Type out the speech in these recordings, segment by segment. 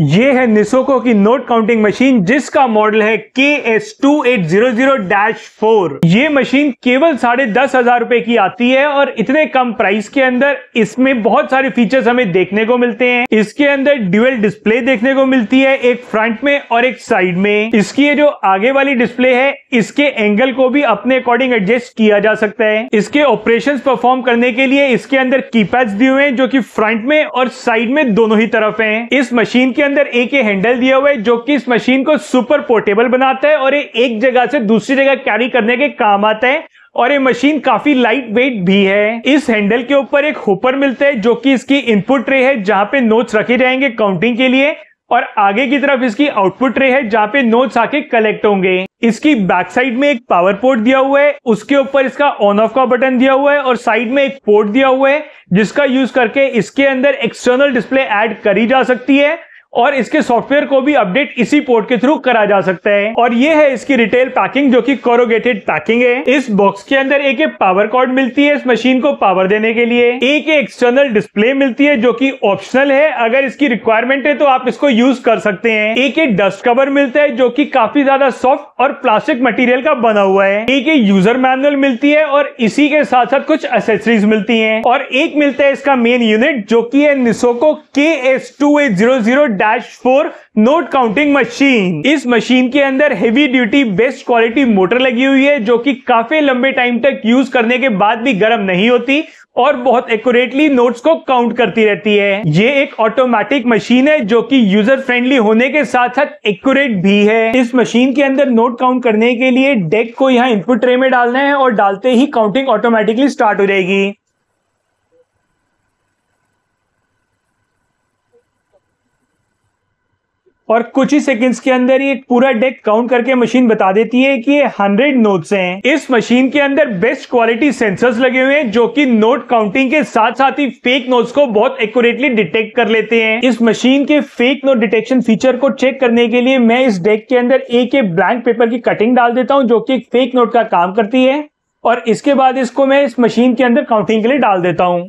ये है निसोको की नोट काउंटिंग मशीन जिसका मॉडल है K S two eight zero zero dash four ये मशीन केवल साढ़े दस हजार रुपए की आती है और इतने कम प्राइस के अंदर इसमें बहुत सारे फीचर्स हमें देखने को मिलते हैं इसके अंदर ड्यूएल डिस्प्ले देखने को मिलती है एक फ्रंट में और एक साइड में इसकी ये जो आगे वाली डिस्प्ले है इसके एंगल को भी अपने अकॉर्डिंग एडजस्ट किया जा सकता है इसके ऑपरेशन परफॉर्म करने के लिए इसके अंदर की दिए हुए हैं जो की फ्रंट में और साइड में दोनों ही तरफ है इस मशीन के अंदर एक ये हैंडल दिया हुआ है जो कि इस मशीन को सुपर पोर्टेबल बनाता है और ये एक जगह से दूसरी जगह कैरी करने के काम आता है और ये मशीन काफी लाइट वेट भी है इस हैंडल के ऊपर एक होपर मिलता है जो कि इसकी इनपुट रे है जहां पे नोट्स रखे जाएंगे काउंटिंग के लिए और आगे की तरफ इसकी आउटपुट रे है जहां पे नोट्स आके कलेक्ट होंगे इसकी बैक साइड में एक पावर पोर्ट दिया हुआ है उसके ऊपर इसका ऑन ऑफ का बटन दिया हुआ है और साइड में एक पोर्ट दिया हुआ है जिसका यूज करके इसके अंदर एक्सटर्नल डिस्प्ले ऐड करी जा सकती है और इसके सॉफ्टवेयर को भी अपडेट इसी पोर्ट के थ्रू करा जा सकता है और ये है इसकी रिटेल पैकिंग जो कि कोरोगेटेड पैकिंग है इस बॉक्स के अंदर एक एक पावर कॉर्ड मिलती है इस मशीन को पावर देने के लिए एक एक्सटर्नल डिस्प्ले मिलती है जो कि ऑप्शनल है अगर इसकी रिक्वायरमेंट है तो आप इसको यूज कर सकते हैं एक एक डस्ट कवर मिलता है जो की काफी ज्यादा सॉफ्ट और प्लास्टिक मटीरियल का बना हुआ है एक एक यूजर मैनुअल मिलती है और इसी के साथ साथ कुछ एसेसरीज मिलती है और एक मिलता है इसका मेन यूनिट जो की है निशोको K S two zero dash four note counting machine इस मशीन के अंदर heavy duty best quality motor लगी हुई है जो कि काफी लंबे टाइम तक यूज करने के बाद भी गर्म नहीं होती और बहुत एक्यूरेटली नोट्स को काउंट करती रहती है ये एक ऑटोमेटिक मशीन है जो कि यूजर फ्रेंडली होने के साथ साथ एक्यूरेट भी है इस मशीन के अंदर नोट काउंट करने के लिए डेक को यहाँ इनपुट ट्रे में डालना है और डालते ही काउंटिंग ऑटोमेटिकली स्टार्ट हो जाएगी और कुछ ही सेकंड्स के अंदर ये पूरा डेक काउंट करके मशीन बता देती है कि ये हंड्रेड नोट्स हैं इस मशीन के अंदर बेस्ट क्वालिटी सेंसर्स लगे हुए हैं जो कि नोट काउंटिंग के साथ साथ ही फेक नोट्स को बहुत एक्यूरेटली डिटेक्ट कर लेते हैं इस मशीन के फेक नोट डिटेक्शन फीचर को चेक करने के लिए मैं इस डेक के अंदर एक एक ब्लैंक पेपर की कटिंग डाल देता हूँ जो की फेक नोट का काम करती है और इसके बाद इसको मैं इस मशीन के अंदर काउंटिंग के लिए डाल देता हूँ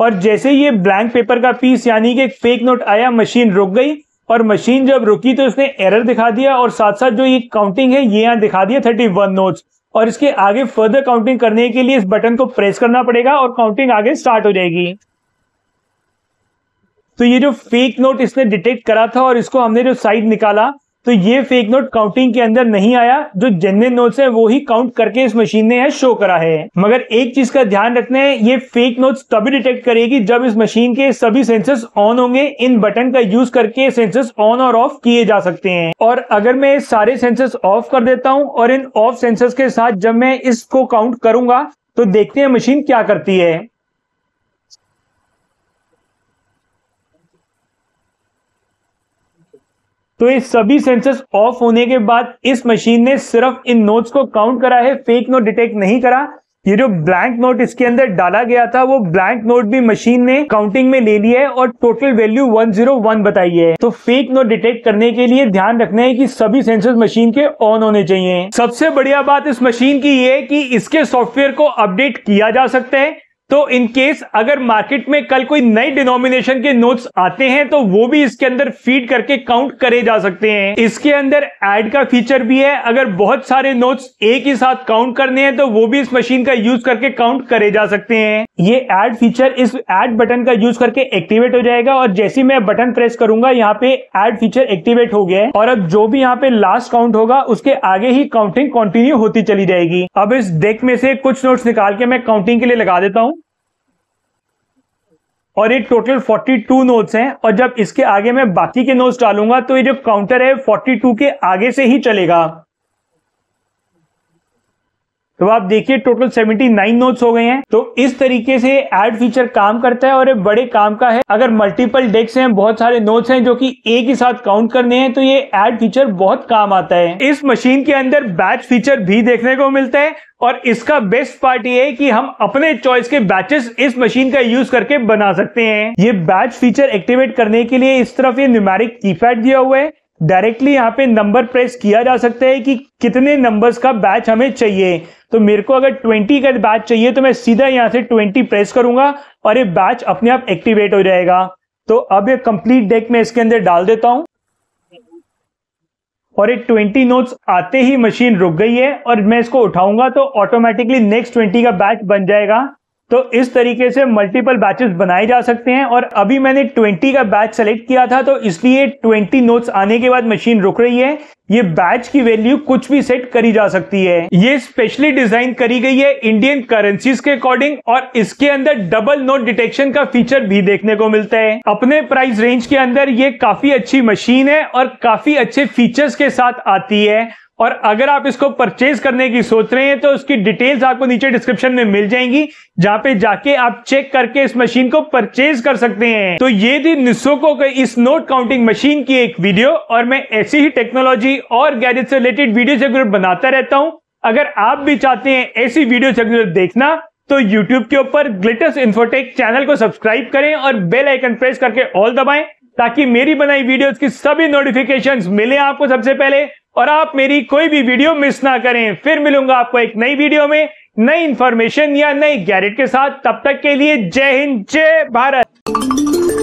और जैसे ये ब्लैंक पेपर का पीस यानी कि फेक नोट आया मशीन रुक गई और मशीन जब रुकी तो इसने एरर दिखा दिया और साथ साथ जो ये काउंटिंग है ये यहाँ दिखा दिया थर्टी वन नोट्स और इसके आगे फर्दर काउंटिंग करने के लिए इस बटन को प्रेस करना पड़ेगा और काउंटिंग आगे स्टार्ट हो जाएगी तो ये जो फेक नोट इसने डिटेक्ट करा था और इसको हमने जो साइड निकाला तो ये फेक नोट काउंटिंग के अंदर नहीं आया जो जेन्युन नोट्स है वो ही काउंट करके इस मशीन ने यह शो करा है मगर एक चीज का ध्यान रखना है ये फेक नोट्स तभी डिटेक्ट करेगी जब इस मशीन के सभी सेंसर्स ऑन होंगे इन बटन का यूज करके सेंसर्स ऑन और ऑफ किए जा सकते हैं और अगर मैं सारे सेंसर्स ऑफ कर देता हूं और इन ऑफ सेंसर्स के साथ जब मैं इसको काउंट करूंगा तो देखते हैं मशीन क्या करती है तो ये सभी सेंसर्स ऑफ होने के बाद इस मशीन ने सिर्फ इन नोट्स को काउंट करा है फेक नोट डिटेक्ट नहीं करा ये जो ब्लैंक नोट इसके अंदर डाला गया था वो ब्लैंक नोट भी मशीन ने काउंटिंग में ले लिया है और टोटल वैल्यू 101 बताई है तो फेक नोट डिटेक्ट करने के लिए ध्यान रखना है कि सभी सेंसर्स मशीन के ऑन होने चाहिए सबसे बढ़िया बात इस मशीन की ये है कि इसके सॉफ्टवेयर को अपडेट किया जा सकता है तो इन केस अगर मार्केट में कल कोई नई डिनोमिनेशन के नोट्स आते हैं तो वो भी इसके अंदर फीड करके काउंट करे जा सकते हैं इसके अंदर एड का फीचर भी है अगर बहुत सारे नोट्स एक ही साथ काउंट करने हैं तो वो भी इस मशीन का यूज करके काउंट करे जा सकते हैं ये एड फीचर इस एड बटन का यूज करके एक्टिवेट हो जाएगा और जैसे मैं बटन प्रेस करूंगा यहाँ पे एड फीचर एक्टिवेट हो गया है और अब जो भी यहाँ पे लास्ट काउंट होगा उसके आगे ही काउंटिंग कंटिन्यू होती चली जाएगी अब इस डेक में से कुछ नोट्स निकाल के मैं काउंटिंग के लिए लगा देता हूँ और ये टोटल 42 नोट्स हैं और जब इसके आगे मैं बाकी के नोट्स डालूंगा तो ये जो काउंटर है 42 के आगे से ही चलेगा तो आप देखिए टोटल 79 नोट्स हो गए हैं तो इस तरीके से एड फीचर काम करता है और ये बड़े काम का है अगर मल्टीपल डेक्स हैं बहुत सारे नोट्स हैं जो कि एक ही साथ काउंट करने हैं तो ये एड फीचर बहुत काम आता है इस मशीन के अंदर बैच फीचर भी देखने को मिलता है और इसका बेस्ट पार्ट ये है कि हम अपने चॉइस के बैचेस इस मशीन का यूज करके बना सकते हैं ये बैच फीचर एक्टिवेट करने के लिए इस तरफ ये न्यूमेरिक कीपैड दिया हुआ है डायरेक्टली यहाँ पे नंबर प्रेस किया जा सकता है कि कितने नंबर्स का बैच हमें चाहिए तो मेरे को अगर 20 का बैच चाहिए तो मैं सीधा यहाँ से 20 प्रेस करूंगा और ये बैच अपने आप एक्टिवेट हो जाएगा तो अब ये कंप्लीट डेक में इसके अंदर डाल देता हूं और ये 20 नोट्स आते ही मशीन रुक गई है और मैं इसको उठाऊंगा तो ऑटोमेटिकली नेक्स्ट 20 का बैच बन जाएगा तो इस तरीके से मल्टीपल बैचेस बनाए जा सकते हैं और अभी मैंने 20 का बैच सेलेक्ट किया था तो इसलिए 20 नोट्स आने के बाद मशीन रुक रही है ये बैच की वैल्यू कुछ भी सेट करी जा सकती है ये स्पेशली डिजाइन करी गई है इंडियन करेंसीज के अकॉर्डिंग और इसके अंदर डबल नोट डिटेक्शन का फीचर भी देखने को मिलता है अपने प्राइस रेंज के अंदर ये काफी अच्छी मशीन है और काफी अच्छे फीचर्स के साथ आती है और अगर आप इसको परचेज करने की सोच रहे हैं तो उसकी डिटेल्स आपको नीचे डिस्क्रिप्शन में मिल जाएंगी जहां पे जाके आप चेक करके इस मशीन को परचेज कर सकते हैं तो ये थी निशोको के इस नोट काउंटिंग मशीन की एक वीडियो और मैं ऐसी ही टेक्नोलॉजी और गैजेट से रिलेटेड वीडियो से बनाता रहता हूं अगर आप भी चाहते हैं ऐसी वीडियो से देखना तो यूट्यूब के ऊपर ग्लिटर्स इन्फोटेक चैनल को सब्सक्राइब करें और बेल आइकन प्रेस करके ऑल दबाएं ताकि मेरी बनाई वीडियोस की सभी नोटिफिकेशंस मिले आपको सबसे पहले और आप मेरी कोई भी वीडियो मिस ना करें फिर मिलूंगा आपको एक नई वीडियो में नई इंफॉर्मेशन या नई गैरेट के साथ तब तक के लिए जय हिंद जय भारत